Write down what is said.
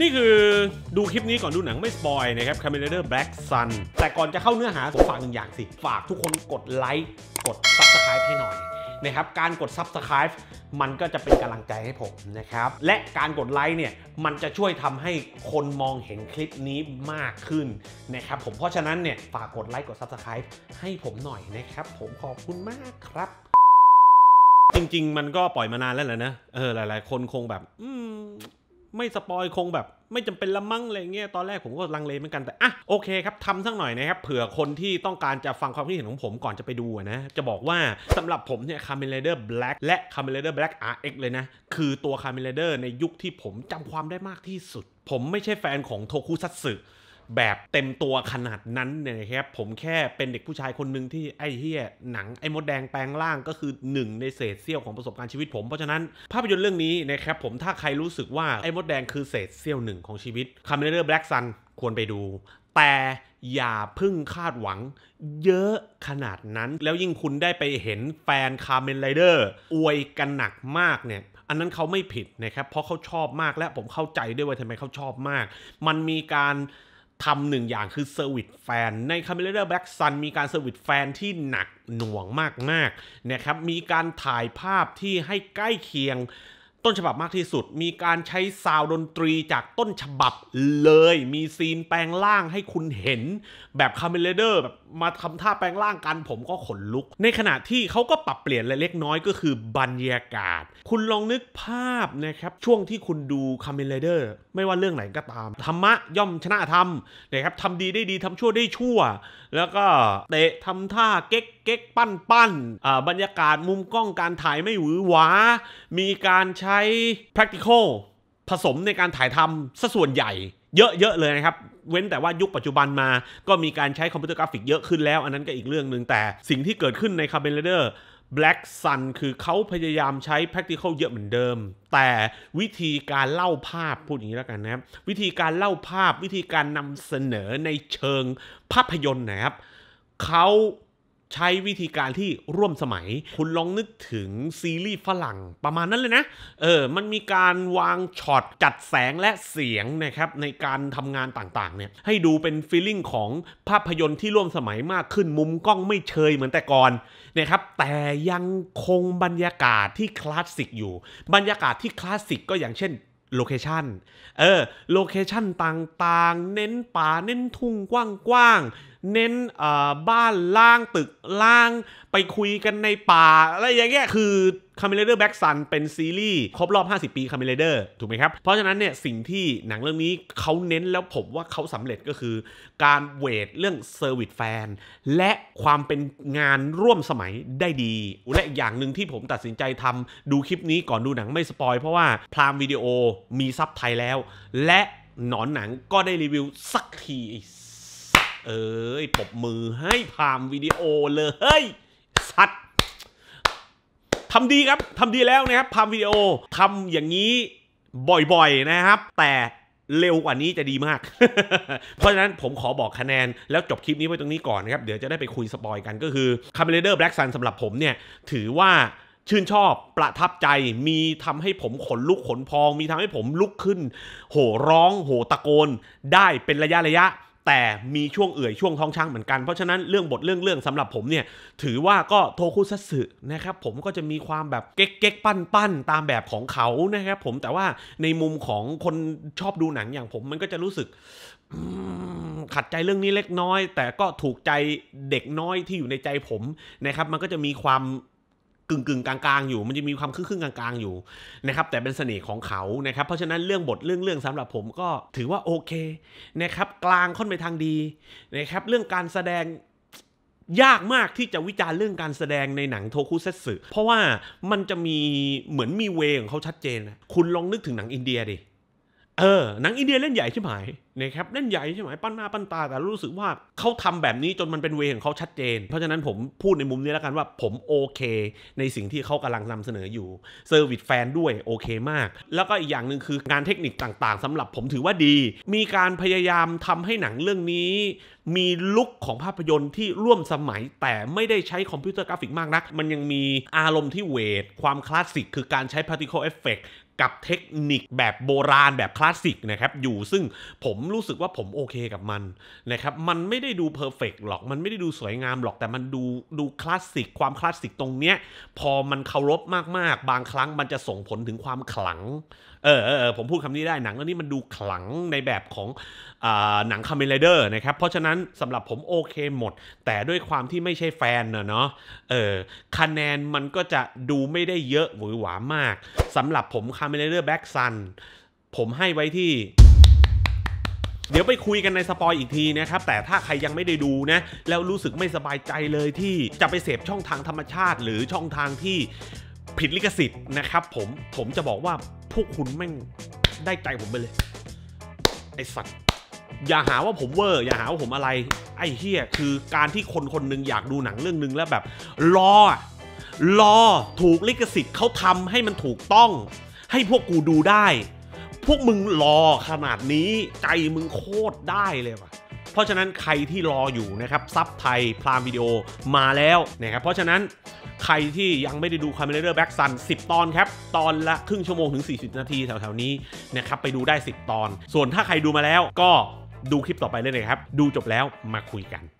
นี่คือดูคลิปนี้ก่อนดูหนังไม่สปอยนะครับ c a m e r a d e r Black Sun แต่ก่อนจะเข้าเนื้อหาผมฝากหนึ่งอย่างสิฝากทุกคนกดไลค์กด Subscribe ให้หน่อยนะครับ การกด Subscribe มันก็จะเป็นกำลังใจให้ผมนะครับและการกดไลค์เนี่ยมันจะช่วยทำให้คนมองเห็นคลิปนี้มากขึ้นนะครับผมเพราะฉะนั้นเนี่ยฝากกดไลค์กด Subscribe ให้ผมหน่อยนะครับ ผมขอบคุณมากครับ จริงๆ มันก็ปล่อยมานานแล้วแหละนะเออหลาย ๆ คนคงแบบอืมไม่สปอยคงแบบไม่จำเป็นละมั่งอะไรเงี้ยตอนแรกผมก็ ลังเลเหมือนกันแต่อ่ะโอเคครับทำสักหน่อยนะครับ เผื่อคนที่ต้องการจะฟังความคิดเห็นของผมก่อนจะไปดูนะ จะบอกว่าสำหรับผมเนี่ยคาร์เมเลเดอร์แบล็กและคาร์เมเลเดอร์แบล็กอาร์เอ็กเลยนะ คือตัวคาร์เมเลเดอร์ในยุคที่ผมจำความได้มากที่สุด ผมไม่ใช่แฟนของโทคุซัตสึแบบเต็มตัวขนาดนั้นเนี่ยครับผมแค่เป็นเด็กผู้ชายคนหนึ่งที่ ไอ้เฮียหนัง ไอ้มดแดงแปลงร่างก็คือหนึ่งในเศษเสี้ยวของประสบการณ์ชีวิตผม เพราะฉะนั้นภาพยนตร์เรื่องนี้นะครับผมถ้าใครรู้สึกว่า ไอ้มดแดงคือเศษเสี้ยวหนึ่งของชีวิตคาเมเลอร์แบล็กซันควรไปดู แต่อย่าพึ่งคาดหวังเยอะขนาดนั้น แล้วยิ่งคุณได้ไปเห็นแฟนคาร์เมนไรเดอร์อวยกันหนักมากเนี่ยอันนั้นเขาไม่ผิดนะครับเพราะเขาชอบมากและผมเข้าใจด้วยว่าทำไมเขาชอบมาก มันมีการทำหนึ่งอย่างคือเซอร์วิสแฟน ในคาเมเลเดอร์แบ็กซัน มีการเซอร์วิสแฟน ที่หนักหน่วงมากๆนะครับมีการถ่ายภาพที่ให้ใกล้เคียงต้นฉบับมากที่สุดมีการใช้ซาวดนตรีจากต้นฉบับเลย มีซีนแปลงร่างให้คุณเห็น แบบคาเมเลเดอร์แบบมาทำท่าแปลงร่างกันผมก็ขนลุก ในขณะที่เขาก็ปรับเปลี่ยนเล็กน้อยก็คือบรรยากาศ คุณลองนึกภาพนะครับ ช่วงที่คุณดูคาเมเลเดอร์ไม่ว่าเรื่องไหนก็ตาม ธรรมะย่อมชนะธรรมนะครับทำดีได้ดีทำชั่วได้ชั่ว แล้วก็เตะทำท่าเก๊กเก๊กปั้นปั้นบรรยากาศมุมกล้องการถ่ายไม่หวือหวา มีการใช้ practical ผสมในการถ่ายทำสัส่วนใหญ่เยอะๆ เลยนะครับ เว้นแต่ว่ายุคปัจจุบันมาก็มีการใช้คอมพิวเตอร์กราฟิกเยอะขึ้นแล้ว อันนั้นก็อีกเรื่องหนึ่งแต่สิ่งที่เกิดขึ้นใน์ a r นเลเดอร์ Black Sun คือเขาพยายามใช้ practical เยอะเหมือนเดิม แต่วิธีการเล่าภาพพูดอย่างนี้แล้วกันนะครับ วิธีการเล่าภาพวิธีการนำเสนอในเชิงภาพยนตร์นะครับเขาใช้วิธีการที่ร่วมสมัย คุณลองนึกถึงซีรีส์ฝรั่ง ประมาณนั้นเลยนะ เออ มันมีการวางช็อตจัดแสงและเสียงนะครับในการทำงานต่างๆเนี่ยให้ดูเป็นฟีลลิ่งของภาพยนตร์ที่ร่วมสมัยมากขึ้นมุมกล้องไม่เชยเหมือนแต่ก่อนนะครับแต่ยังคงบรรยากาศที่คลาสสิกอยู่ บรรยากาศที่คลาสสิกก็อย่างเช่นโลเคชันเออ โลเคชันต่างๆ เน้นป่า เน้นทุ่งกว้างๆ เน้นบ้านล่างตึกล่าง ไปคุยกันในป่าอะไรอย่างเงี้ย คือคาเมเลเดอร์แบ็กซันเป็นซีรีส์ครบรอบ 50 ปีคาเมเลเดอร์ถูกไหมครับ เพราะฉะนั้นเนี่ยสิ่งที่หนังเรื่องนี้เขาเน้นแล้วผมว่าเขาสำเร็จก็คือการเวทเรื่องเซอร์วิสแฟนและความเป็นงานร่วมสมัยได้ดี และอย่างหนึ่งที่ผมตัดสินใจทำดูคลิปนี้ก่อนดูหนังไม่สปอย เพราะว่าพรามวิดีโอมีซับไทยแล้ว และหนอนหนังก็ได้รีวิวสักที เอ้ยปบมือให้พามวิดีโอเลยสัตว์ทำดีครับทำดีแล้วนะครับทำวิดีโอทำอย่างนี้บ่อยๆนะครับ แต่เร็วกว่านี้จะดีมาก เพราะฉะนั้นผมขอบอกคะแนน แล้วจบคลิปนี้ไว้ตรงนี้ก่อนนะครับเดี๋ยวจะได้ไปคุยสปอยกัน ก็คือ c a m e r a d e r Black Sun สำหรับผมเนี่ย ถือว่าชื่นชอบประทับใจ มีทำให้ผมขนลุกขนพอง มีทำให้ผมลุกขึ้น โห่ร้อง โห่ตะโกน ได้เป็นระยะระยะแต่มีช่วงเอื่อยช่วงท้องช้างเหมือนกัน เพราะฉะนั้นเรื่องบทเรื่องเรื่องสำหรับผมเนี่ย ถือว่าก็โทคุซัตสึนะครับ ผมก็จะมีความแบบเก๊กๆปั้นๆตามแบบของเขานะครับ ผมแต่ว่าในมุมของคนชอบดูหนังอย่างผมมันก็จะรู้สึกขัดใจเรื่องนี้เล็กน้อย แต่ก็ถูกใจเด็กน้อยที่อยู่ในใจผมนะครับ มันก็จะมีความกึ่งกึ่งกลางๆ อยู่ มันจะมีความครึ่งๆกลางๆ อยู่นะครับแต่เป็นเสน่ห์ของเขานะครับเพราะฉะนั้นเรื่องบทเรื่องเรื่องสำหรับผมก็ถือว่าโอเคนะครับกลางค่อนไปทางดีนะครับเรื่องการแสดงยากมากที่จะวิจารณ์เรื่องการแสดงในหนังโทคุเซสึเพราะว่ามันจะมีเหมือนมีเวของเขาชัดเจน คุณลองนึกถึงหนังอินเดียดิเออ หนังอินเดียเล่นใหญ่ใช่ไหมนะครับเล่นใหญ่ใช่ไหม ปั้นหน้าปั้นตา แต่รู้สึกว่าเขาทำแบบนี้จนมันเป็นเวของเขาชัดเจน เพราะฉะนั้นผมพูดในมุมนี้แล้วกันว่าผมโอเค ในสิ่งที่เขากำลังนำเสนออยู่เซอร์วิสแฟนด้วย โอเคมาก แล้วก็อีกอย่างหนึ่งคืองานเทคนิคต่างๆ สำหรับผมถือว่าดี มีการพยายามทำให้หนังเรื่องนี้ มีลุคของภาพยนตร์ที่ร่วมสมัยแต่ไม่ได้ใช้คอมพิวเตอร์กราฟิกมากนัก มันยังมีอารมณ์ที่เวทความคลาสสิกคือการใช้พ p a r t ิ c l e e เฟ e c t กับเทคนิคแบบโบราณแบบคลาาสสิกนะครับอยู่ซึ่งผมรู้สึกว่าผมโอเคกับมันนะครับมันไม่ได้ดูเพอร์เฟกหรอกมันไม่ได้ดูสวยงามหรอกแต่มันดูดูคลาสสิกความคลาสสิกตรงเนี้ยพอมันเคารพมาก ๆ บางครั้งมันจะส่งผลถึงความขลังเออเออผมพูดคำนี้ได้หนังเรื่องนี้มันดูขลังในแบบของอหนังคาเมเลเดอร์นะครับเพราะฉะนั้นสำหรับผมโอเคหมด แต่ด้วยความที่ไม่ใช่แฟนเนาะเออคะแนนมันก็จะดูไม่ได้เยอะ หวือหวามากสำหรับผมคาเมเลเดอร์แบ็กซันผมให้ไว้ที่ เดี๋ยวไปคุยกันในสปอยอีกทีนะครับ แต่ถ้าใครยังไม่ได้ดูนะ แล้วรู้สึกไม่สบายใจเลยที่จะไปเสพช่องทางธรรมชาติ หรือช่องทางที่ผิดลิขสิทธิ์นะครับผม ผมจะบอกว่าพวกคุณแม่งได้ใจผมไปเลย ไอสัตว์ อย่าหาว่าผมเวอร์ อย่าหาว่าผมอะไร ไอ้เฮียคือการที่คนคนหนึ่งอยากดูหนังเรื่องนึงแล้วแบบ รอรอถูกลิขสิทธิ์เขาทำให้มันถูกต้อง ให้พวกกูดูได้พวกมึงรอขนาดนี้ใจมึงโคตร ได้เลยว่ะเพราะฉะนั้นใครที่รออยู่นะครับซับไทยพรามวิดีโอมาแล้วนะครับเพราะฉะนั้น ใครที่ยังไม่ได้ดูคาเมเลอร์แบ็กซัน10 ตอนครับตอนละครึ่งชั่วโมง ถึง 40 นาทีแถวๆนี้ นะครับไปดูได้ 10 ตอน ส่วนถ้าใครดูมาแล้วก็ดูคลิปต่อไปเลยนะครับดูจบแล้วมาคุยกัน